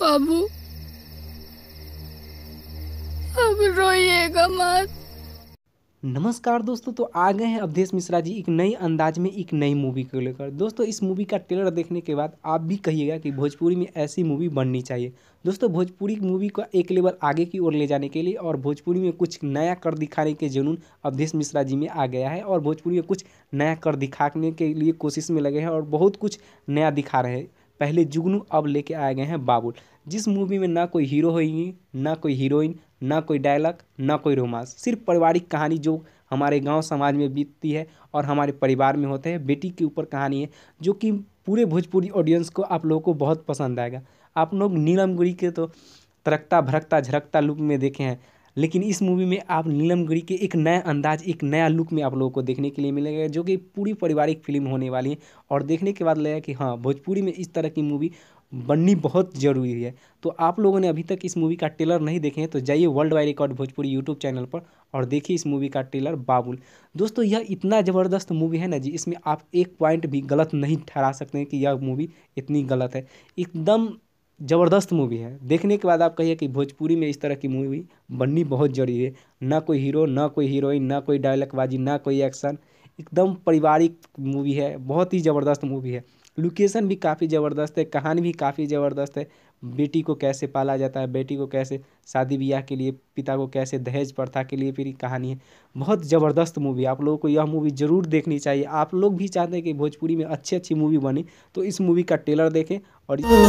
बाबू अब रोइएगा मत नमस्कार दोस्तों तो आ गए हैं अवधेश मिश्रा जी एक नई अंदाज में एक नई मूवी को लेकर दोस्तों इस मूवी का ट्रेलर देखने के बाद आप भी कहिएगा कि भोजपुरी में ऐसी मूवी बननी चाहिए दोस्तों भोजपुरी मूवी को एक लेवल आगे की ओर ले जाने के लिए और भोजपुरी में कुछ नया कर दिखाने के जुनून अवधेश मिश्रा जी में आ गया है और भोजपुरी में कुछ नया कर दिखाने के लिए कोशिश में लगे हैं और बहुत कुछ नया दिखा रहे हैं पहले जुगनू अब लेके आए गए हैं बाबुल जिस मूवी में ना कोई हीरो होगी ना कोई हीरोइन ना कोई डायलॉग ना कोई रोमांस सिर्फ पारिवारिक कहानी जो हमारे गांव समाज में बीतती है और हमारे परिवार में होते हैं बेटी के ऊपर कहानी है जो कि पूरे भोजपुरी ऑडियंस को आप लोगों को बहुत पसंद आएगा आप लोग नीलम गुरी के तो तरकता भरकता झरकता लुक में देखे हैं लेकिन इस मूवी में आप नीलम के एक नया अंदाज एक नया लुक में आप लोगों को देखने के लिए मिलेगा जो कि पूरी पारिवारिक फिल्म होने वाली है और देखने के बाद लगेगा कि हाँ भोजपुरी में इस तरह की मूवी बननी बहुत ज़रूरी है तो आप लोगों ने अभी तक इस मूवी का ट्रेलर नहीं देखे हैं तो जाइए world wide record Bhojpuri YouTube channel पर और देखिए इस मूवी का ट्रेलर बाबुल दोस्तों यह इतना ज़बरदस्त मूवी है ना जी इसमें आप एक पॉइंट भी गलत नहीं ठहरा सकते हैं कि यह मूवी इतनी गलत है एकदम ज़बरदस्त मूवी है देखने के बाद आप कहिए कि भोजपुरी में इस तरह की मूवी बननी बहुत ज़रूरी है ना कोई हीरो ना कोई हीरोइन ना कोई डायलॉगबाजी ना कोई एक्शन एकदम पारिवारिक मूवी है बहुत ही ज़बरदस्त मूवी है लोकेशन भी काफ़ी ज़बरदस्त है कहानी भी काफ़ी ज़बरदस्त है बेटी को कैसे पाला जाता है बेटी को कैसे शादी ब्याह के लिए पिता को कैसे दहेज प्रथा के लिए फिर कहानी है बहुत ज़बरदस्त मूवी आप लोगों को यह मूवी ज़रूर देखनी चाहिए आप लोग भी चाहते हैं कि भोजपुरी में अच्छी अच्छी मूवी बने तो इस मूवी का ट्रेलर देखें और